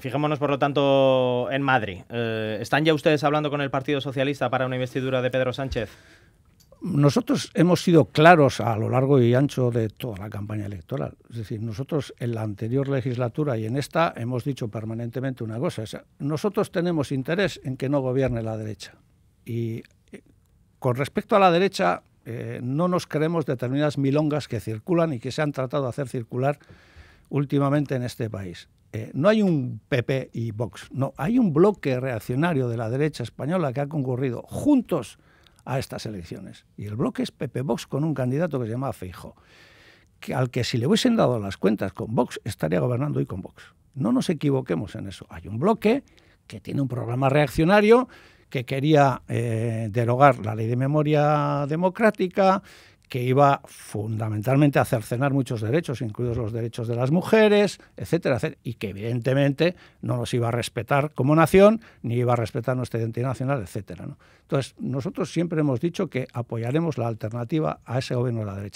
fijémonos, por lo tanto, en Madrid. Eh, ¿Están ya ustedes hablando con el Partido Socialista para una investidura de Pedro Sánchez? Nosotros hemos sido claros a lo largo y ancho de toda la campaña electoral. Es decir, nosotros en la anterior legislatura y en esta hemos dicho permanentemente una cosa. nosotros tenemos interés en que no gobierne la derecha. Y eh, con respecto a la derecha, eh, no nos creemos determinadas milongas que circulan y que se han tratado de hacer circular últimamente en este país. Eh, no hay un PP y Vox, no, hay un bloque reaccionario de la derecha española que ha concurrido juntos a estas elecciones. Y el bloque es PP Vox con un candidato que se llama Feijo, que, al que si le hubiesen dado las cuentas con Vox estaría gobernando hoy con Vox. No nos equivoquemos en eso. Hay un bloque que tiene un programa reaccionario que quería eh, derogar la ley de memoria democrática, que iba fundamentalmente a cercenar muchos derechos, incluidos los derechos de las mujeres, etcétera, etcétera, y que evidentemente no nos iba a respetar como nación, ni iba a respetar nuestra identidad nacional, etcétera. Entonces, nosotros siempre hemos dicho que apoyaremos la alternativa a ese gobierno de la derecha.